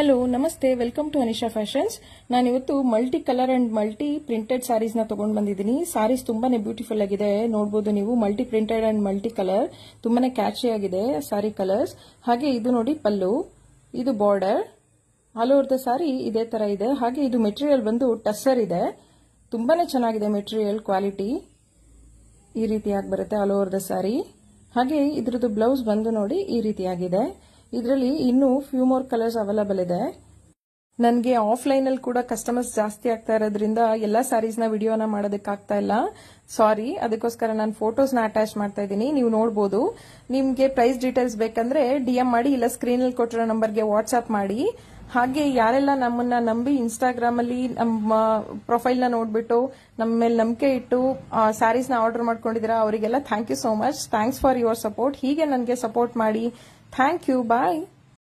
hello ನಮಸ್ತೆ welcome to Anisha fashions ಇವತ್ತು multi colour and multi printed ಸ್ಯಾರೀಸ್ನ ತಗೊಂಡು ಬಂದಿದ್ದೀನಿ ಸಾರೀಸ್ ತುಂಬಾನೇ ಬ್ಯೂಟಿಫುಲ್ ಆಗಿದೆ ನೋಡಬಹುದು ನೀವು multi printed and multi colour ತುಂಬಾನೇ ಕ್ಯಾಚಿ ಆಗಿದೆ ಸಾರಿ ಕಲರ್ಸ್ ಹಾಗೆ ಇದು ನೋಡಿ ಪಲ್ಲು ಇದು border all over the sari ಇದೇ ತರ ಇದೆ ಹಾಗೆ ಇದು ಮೆಟೀರಿಯಲ್ ಬಂದು ಟಸ್ಸರ್ ಇದೆ ತುಂಬಾನೇ ಚೆನ್ನಾಗಿದೆ ಮೆಟೀರಿಯಲ್ ಕ್ವಾಲಿಟಿ ಈ ರೀತಿಯಾಗಿ ಬರುತ್ತೆ ಆಲ್ ಓವರ್ ದ ಸಾರಿ ಹಾಗೆ ಇದ್ರದ್ದು ಬ್ಲೌಸ್ ಬಂದು ನೋಡಿ ಈ ರೀತಿಯಾಗಿದೆ ಇದರಲ್ಲಿ ಇನ್ನೂ ಫ್ಯೂ ಮೋರ್ ಕಲರ್ಸ್ ಅವೈಲಬಲ್ ಇದೆ ನನಗೆ ಆಫ್ಲೈನ್ ಅಲ್ಲಿ ಕೂಡ ಕಸ್ಟಮರ್ಸ್ ಜಾಸ್ತಿ ಆಗ್ತಾ ಇರೋದ್ರಿಂದ ಎಲ್ಲ ಸ್ಯಾರೀಸ್ನ ವಿಡಿಯೋನ ಮಾಡೋದಕ್ಕಾಗ್ತಾ ಇಲ್ಲ ಸಾರಿ ಅದಕ್ಕೋಸ್ಕರ ನಾನು ಫೋಟೋಸ್ನ ಅಟ್ಯಾಚ್ ಮಾಡ್ತಾ ಇದ್ದೀನಿ ನೀವು ನೋಡಬಹುದು ನಿಮಗೆ ಪ್ರೈಸ್ ಡೀಟೇಲ್ಸ್ ಬೇಕಂದ್ರೆ ಡಿಎಂ ಮಾಡಿ ಇಲ್ಲ ಸ್ಕ್ರೀನ್ ಅಲ್ಲಿ ಕೊಟ್ಟಿರೋ ನಂಬರ್ಗೆ ವಾಟ್ಸ್ಆಪ್ ಮಾಡಿ ಹಾಗೆ ಯಾರೆಲ್ಲ ನಮ್ಮನ್ನ ನಂಬಿ ಇನ್ಸ್ಟಾಗ್ರಾಮ್ ಅಲ್ಲಿ ನಮ್ಮ ಪ್ರೊಫೈಲ್ ನ ನೋಡ್ಬಿಟ್ಟು ನಮ್ಮ ಮೇಲೆ ನಂಬಿಕೆ ಇಟ್ಟು ಸ್ಯಾರೀಸ್ ನ ಆರ್ಡರ್ ಮಾಡ್ಕೊಂಡಿದ್ದೀರಾ ಅವರಿಗೆಲ್ಲ thank you so much thanks for your support ಹೀಗೆ ನನಗೆ ಸಪೋರ್ಟ್ ಮಾಡಿ ಥ್ಯಾಂಕ್ ಯು ಬಾಯ್